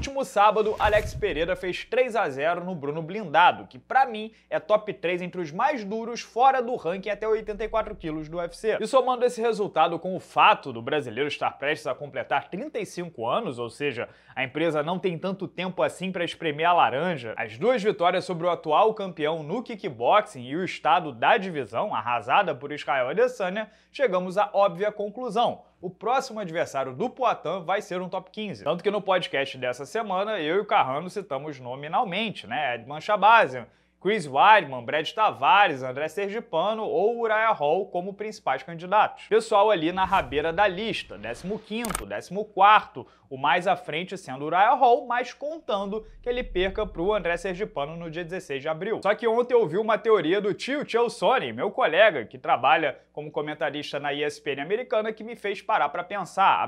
último sábado, Alex Pereira fez 3 a 0 no Bruno Blindado, que para mim é top 3 entre os mais duros fora do ranking até 84 quilos do UFC. E somando esse resultado com o fato do brasileiro estar prestes a completar 35 anos, ou seja, a empresa não tem tanto tempo assim para espremer a laranja, as duas vitórias sobre o atual campeão no kickboxing e o estado da divisão, arrasada por Israel Adesanya, chegamos à óbvia conclusão o próximo adversário do Poitin vai ser um top 15. Tanto que no podcast dessa semana, eu e o Carrano citamos nominalmente, né? Edman Shabazian Chris Weidman, Brad Tavares, André Sergipano ou Uriah Hall como principais candidatos. Pessoal ali na rabeira da lista, 15º, 14 o mais à frente sendo Uriah Hall, mas contando que ele perca para o André Sergipano no dia 16 de abril. Só que ontem eu vi uma teoria do tio Chelsoni, meu colega, que trabalha como comentarista na ESPN americana, que me fez parar para pensar,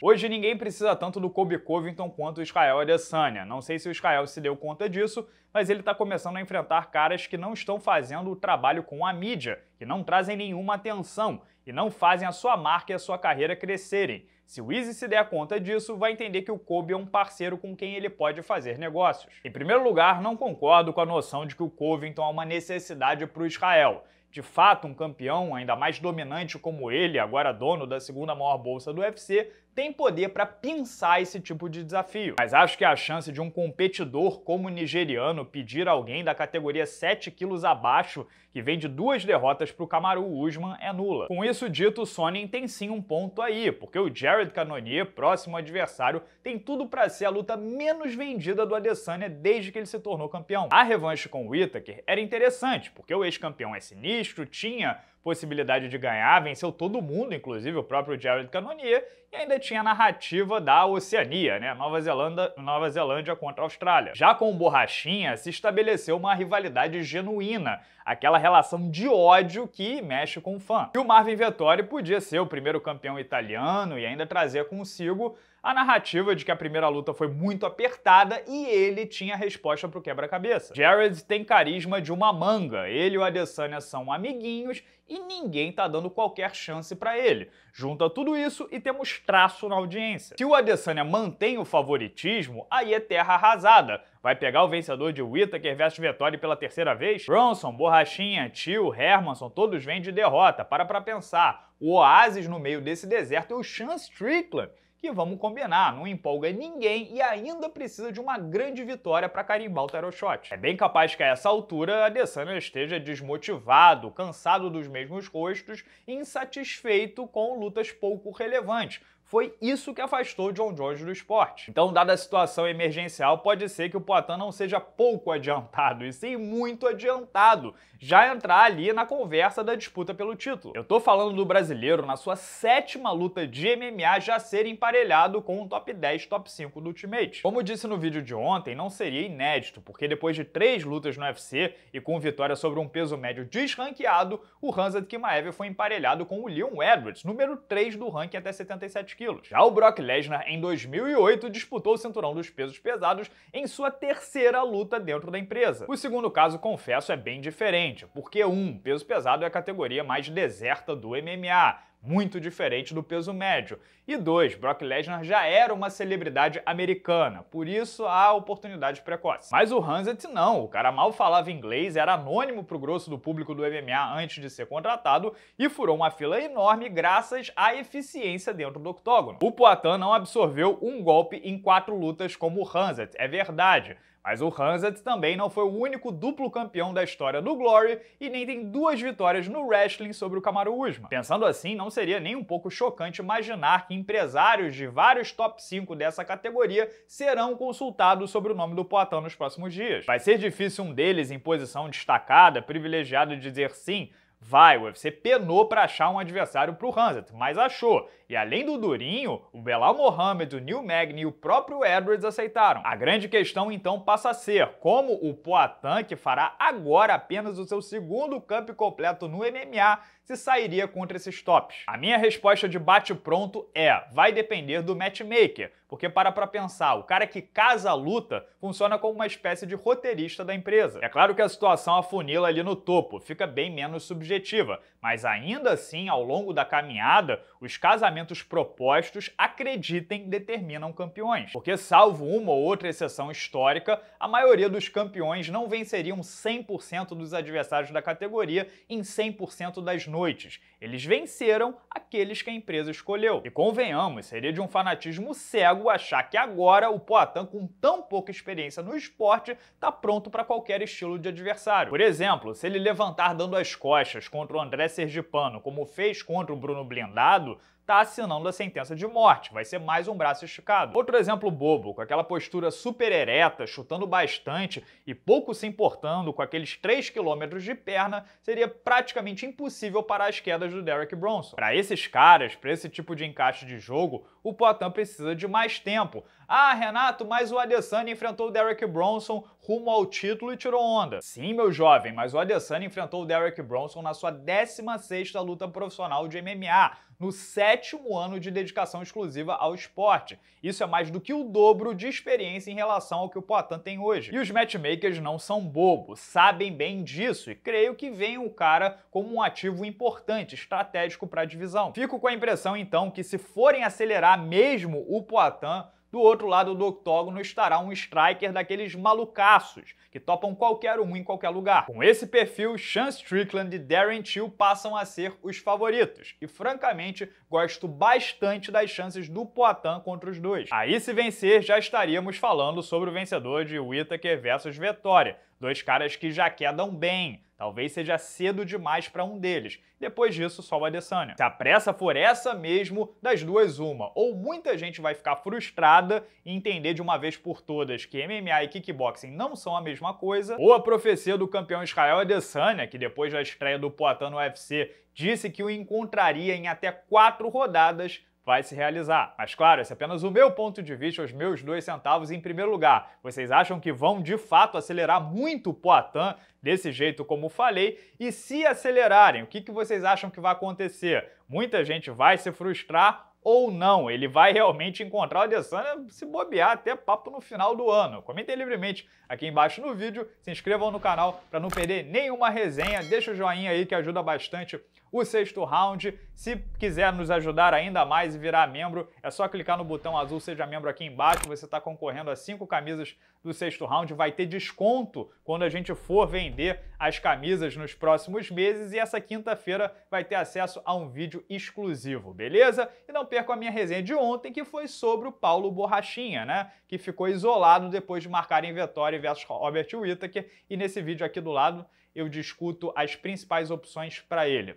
Hoje ninguém precisa tanto do Kobe Covington quanto o Israel Adesanya. Não sei se o Israel se deu conta disso, mas ele está começando a enfrentar enfrentar caras que não estão fazendo o trabalho com a mídia, que não trazem nenhuma atenção e não fazem a sua marca e a sua carreira crescerem. Se o Easy se der conta disso, vai entender que o Kobe é um parceiro com quem ele pode fazer negócios. Em primeiro lugar, não concordo com a noção de que o Covington é uma necessidade para o Israel. De fato, um campeão, ainda mais dominante como ele, agora dono da segunda maior bolsa do UFC, tem poder para pinçar esse tipo de desafio. Mas acho que a chance de um competidor como o nigeriano pedir alguém da categoria 7 quilos abaixo, que vem de duas derrotas para o Kamaru Usman, é nula. Com isso dito, o Sonnen tem sim um ponto aí, porque o Jared Cannonier, próximo adversário, tem tudo para ser a luta menos vendida do Adesanya desde que ele se tornou campeão. A revanche com o Whittaker era interessante, porque o ex-campeão é sinistro, tinha possibilidade de ganhar, venceu todo mundo, inclusive o próprio Jared Cannonier, e ainda tinha a narrativa da Oceania, né? Nova Zelândia, Nova Zelândia contra a Austrália. Já com o Borrachinha, se estabeleceu uma rivalidade genuína, aquela relação de ódio que mexe com o fã. E o Marvin Vettori podia ser o primeiro campeão italiano e ainda trazer consigo a narrativa de que a primeira luta foi muito apertada e ele tinha a resposta pro quebra-cabeça. Jared tem carisma de uma manga, ele e o Adesanya são amiguinhos e ninguém tá dando qualquer chance para ele. Junta tudo isso e temos traço na audiência. Se o Adesanya mantém o favoritismo, aí é terra arrasada. Vai pegar o vencedor de Whittaker vs Vettori pela terceira vez? Bronson, Borrachinha, Tio, Hermanson, todos vêm de derrota. Para pra pensar. O oásis no meio desse deserto é o Sean Strickland, que vamos combinar, não empolga ninguém e ainda precisa de uma grande vitória para carimbar o title shot. É bem capaz que a essa altura a Adesanya esteja desmotivado, cansado dos mesmos rostos insatisfeito com lutas pouco relevantes, foi isso que afastou John Jones do esporte. Então, dada a situação emergencial, pode ser que o Poitin não seja pouco adiantado, e sim muito adiantado, já entrar ali na conversa da disputa pelo título. Eu tô falando do brasileiro na sua sétima luta de MMA já ser emparelhado com o top 10, top 5 do Ultimate. Como disse no vídeo de ontem, não seria inédito, porque depois de três lutas no UFC e com vitória sobre um peso médio desranqueado, o Hanzad Kimaev foi emparelhado com o Leon Edwards, número 3 do ranking até 77 kg quilos. Já o Brock Lesnar, em 2008, disputou o cinturão dos pesos pesados em sua terceira luta dentro da empresa. O segundo caso, confesso, é bem diferente, porque um, peso pesado é a categoria mais deserta do MMA, muito diferente do peso médio. E dois, Brock Lesnar já era uma celebridade americana, por isso a oportunidade precoce. Mas o Hanset não, o cara mal falava inglês, era anônimo pro grosso do público do MMA antes de ser contratado e furou uma fila enorme graças à eficiência dentro do octógono. O Poitin não absorveu um golpe em quatro lutas como o Hanset, é verdade, mas o Hanset também não foi o único duplo campeão da história do Glory e nem tem duas vitórias no wrestling sobre o Kamaru Usman. Pensando assim, não seria nem um pouco chocante imaginar que empresários de vários top 5 dessa categoria serão consultados sobre o nome do Poatan nos próximos dias. Vai ser difícil um deles em posição destacada, privilegiado de dizer sim, Vai, o UFC penou para achar um adversário para o Hanset, mas achou. E além do Durinho, o Belal Mohamed, o Neil Magny e o próprio Edwards aceitaram. A grande questão então passa a ser como o Poatan, que fará agora apenas o seu segundo camp completo no MMA, se sairia contra esses tops. A minha resposta de bate-pronto é: vai depender do matchmaker, porque para pra pensar, o cara que casa a luta funciona como uma espécie de roteirista da empresa. É claro que a situação afunila ali no topo, fica bem menos subjetiva, mas ainda assim, ao longo da caminhada, os casamentos regulamentos propostos, acreditem, determinam campeões. Porque, salvo uma ou outra exceção histórica, a maioria dos campeões não venceriam 100% dos adversários da categoria em 100% das noites. Eles venceram aqueles que a empresa escolheu. E convenhamos, seria de um fanatismo cego achar que agora o Poitin, com tão pouca experiência no esporte, está pronto para qualquer estilo de adversário. Por exemplo, se ele levantar dando as costas contra o André Sergipano, como fez contra o Bruno Blindado, está assinando a sentença de morte. Vai ser mais um braço esticado. Outro exemplo bobo, com aquela postura super ereta, chutando bastante e pouco se importando com aqueles 3 km de perna, seria praticamente impossível parar as quedas do Derek Bronson. Para esses caras, para esse tipo de encaixe de jogo, o Poitin precisa de mais tempo. Ah, Renato, mas o Adesanya enfrentou o Derek Bronson rumo ao título e tirou onda. Sim, meu jovem, mas o Adesanya enfrentou o Derek Bronson na sua 16ª luta profissional de MMA no sétimo ano de dedicação exclusiva ao esporte. Isso é mais do que o dobro de experiência em relação ao que o Poitin tem hoje. E os matchmakers não são bobos, sabem bem disso e creio que veem o cara como um ativo importante, estratégico para a divisão. Fico com a impressão então que se forem acelerar mesmo o Poitin, do outro lado do octógono estará um striker daqueles malucaços, que topam qualquer um em qualquer lugar. Com esse perfil, Sean Strickland e Darren Till passam a ser os favoritos, e francamente gosto bastante das chances do Poitin contra os dois. Aí se vencer, já estaríamos falando sobre o vencedor de Whittaker versus Vettori, Dois caras que já quedam bem. Talvez seja cedo demais para um deles. Depois disso, só o Adesanya. Se a pressa for essa mesmo, das duas uma. Ou muita gente vai ficar frustrada e entender de uma vez por todas que MMA e kickboxing não são a mesma coisa, ou a profecia do campeão Israel Adesanya, que depois da estreia do Poatan no UFC, disse que o encontraria em até quatro rodadas, vai se realizar. Mas claro, esse é apenas o meu ponto de vista, os meus dois centavos em primeiro lugar. Vocês acham que vão de fato acelerar muito o Poitin desse jeito como falei? E se acelerarem, o que, que vocês acham que vai acontecer? Muita gente vai se frustrar ou não. Ele vai realmente encontrar o Adesanya se bobear até papo no final do ano. Comentem livremente aqui embaixo no vídeo, se inscrevam no canal para não perder nenhuma resenha, deixa o joinha aí que ajuda bastante o sexto round. Se quiser nos ajudar ainda mais e virar membro, é só clicar no botão azul Seja Membro aqui embaixo. Você está concorrendo a cinco camisas do sexto round. Vai ter desconto quando a gente for vender as camisas nos próximos meses. E essa quinta-feira vai ter acesso a um vídeo exclusivo, beleza? E não perca a minha resenha de ontem, que foi sobre o Paulo Borrachinha, né? Que ficou isolado depois de marcarem Vettori versus Robert Whittaker. E nesse vídeo aqui do lado eu discuto as principais opções para ele.